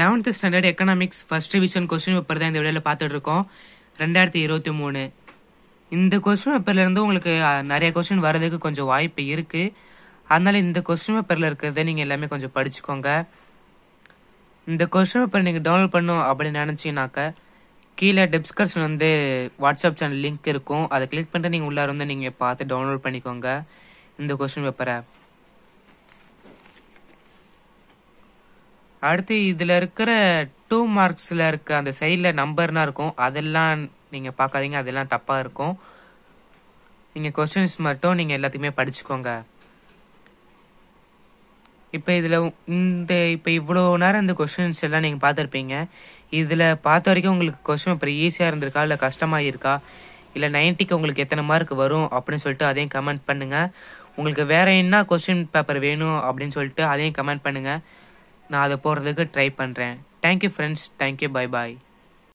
eleventh standard economics first division question paper தான் இந்த வீடியோவில் பார்த்துட்டு இருக்கோம் ரெண்டாயிரத்தி இருபத்தி மூணு இந்த கொஸ்டின் பேப்பர்லேருந்து உங்களுக்கு நிறைய கொஸ்டின் வர்றதுக்கு கொஞ்சம் வாய்ப்பு இருக்குது அதனால் இந்த கொஸ்டின் பேப்பரில் இருக்கிறத நீங்கள் எல்லாமே கொஞ்சம் படிச்சுக்கோங்க இந்த கொஸ்டின் பேப்பர் நீங்கள் டவுன்லோட் பண்ணும் அப்படின்னு நினச்சிங்கனாக்க கீழே டிஸ்கிரிப்ஷன் வந்து வாட்ஸ்அப் சேனல் லிங்க் இருக்கும் அதை கிளிக் பண்ணிட்டு நீங்கள் உள்ளார வந்து நீங்கள் பார்த்து டவுன்லோட் பண்ணிக்கோங்க இந்த கொஸ்டின் பேப்பரை அடுத்து இதுல இருக்கிற டூ மார்க்ஸ்ல இருக்க அந்த சைட்ல நம்பர்னா இருக்கும் அதெல்லாம் நீங்க பார்க்காதீங்க அதெல்லாம் தப்பா இருக்கும் நீங்க கொஸ்டின்ஸ் மட்டும் நீங்க எல்லாத்தையுமே படிச்சுக்கோங்க இப்போ இதில் இந்த இப்போ இவ்வளோ நேரம் இந்த கொஸ்டின்ஸ் எல்லாம் நீங்கள் பார்த்துருப்பீங்க இதில் பார்த்த வரைக்கும் உங்களுக்கு கொஸ்டின் இப்ப ஈஸியாக இருந்திருக்கா இல்லை கஷ்டமாக இருக்கா இல்லை நைன்ட்டிக்கு உங்களுக்கு எத்தனை மார்க் வரும் அப்படின்னு சொல்லிட்டு அதையும் கமெண்ட் பண்ணுங்கள் உங்களுக்கு வேறு என்ன கொஸ்டின் பேப்பர் வேணும் அப்படின்னு சொல்லிட்டு அதையும் கமெண்ட் பண்ணுங்கள் நான் அதை போடுறதுக்கு ட்ரை பண்ணுறேன் தேங்க்யூ ஃப்ரெண்ட்ஸ் தேங்க்யூ பை பாய்